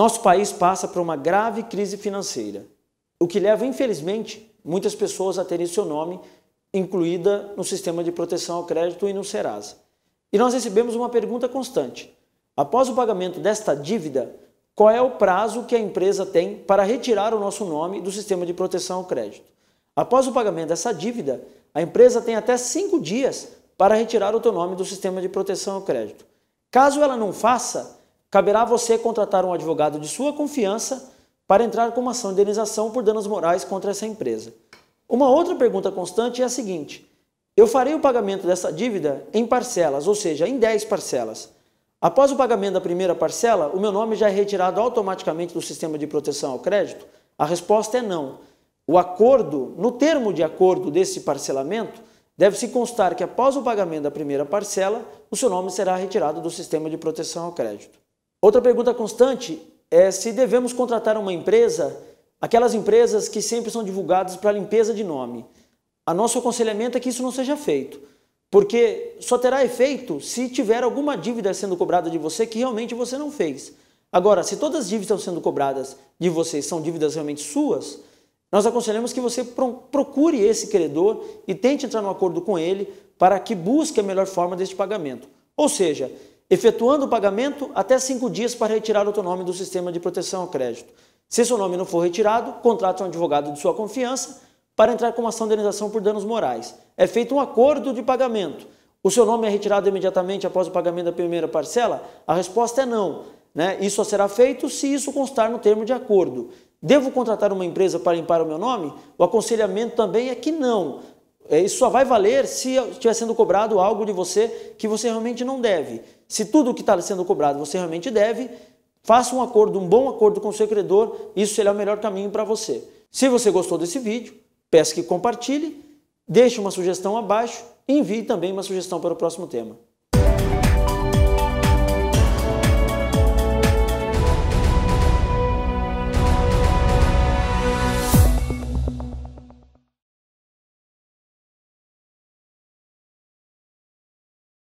Nosso país passa por uma grave crise financeira, o que leva, infelizmente, muitas pessoas a terem seu nome incluída no sistema de proteção ao crédito e no Serasa. E nós recebemos uma pergunta constante. Após o pagamento desta dívida, qual é o prazo que a empresa tem para retirar o nosso nome do sistema de proteção ao crédito? Após o pagamento dessa dívida, a empresa tem até cinco dias para retirar o teu nome do sistema de proteção ao crédito. Caso ela não faça, caberá a você contratar um advogado de sua confiança para entrar com uma ação de indenização por danos morais contra essa empresa. Uma outra pergunta constante é a seguinte: eu farei o pagamento dessa dívida em parcelas, ou seja, em 10 parcelas. Após o pagamento da primeira parcela, o meu nome já é retirado automaticamente do sistema de proteção ao crédito? A resposta é não. O acordo, no termo de acordo desse parcelamento, deve-se constar que após o pagamento da primeira parcela, o seu nome será retirado do sistema de proteção ao crédito. Outra pergunta constante é se devemos contratar uma empresa, aquelas empresas que sempre são divulgadas para limpeza de nome. A nosso aconselhamento é que isso não seja feito, porque só terá efeito se tiver alguma dívida sendo cobrada de você que realmente você não fez. Agora, se todas as dívidas estão sendo cobradas de vocês são dívidas realmente suas, nós aconselhamos que você procure esse credor e tente entrar num acordo com ele para que busque a melhor forma deste pagamento. Ou seja, efetuando o pagamento até cinco dias para retirar o teu nome do sistema de proteção ao crédito. Se seu nome não for retirado, contrate um advogado de sua confiança para entrar com uma ação de indenização por danos morais. É feito um acordo de pagamento. O seu nome é retirado imediatamente após o pagamento da primeira parcela? A resposta é não. Né? Isso só será feito se isso constar no termo de acordo. Devo contratar uma empresa para limpar o meu nome? O aconselhamento também é que não. É, isso só vai valer se estiver sendo cobrado algo de você que você realmente não deve. Se tudo que está sendo cobrado você realmente deve, faça um acordo, um bom acordo com o seu credor, isso será o melhor caminho para você. Se você gostou desse vídeo, peço que compartilhe, deixe uma sugestão abaixo e envie também uma sugestão para o próximo tema.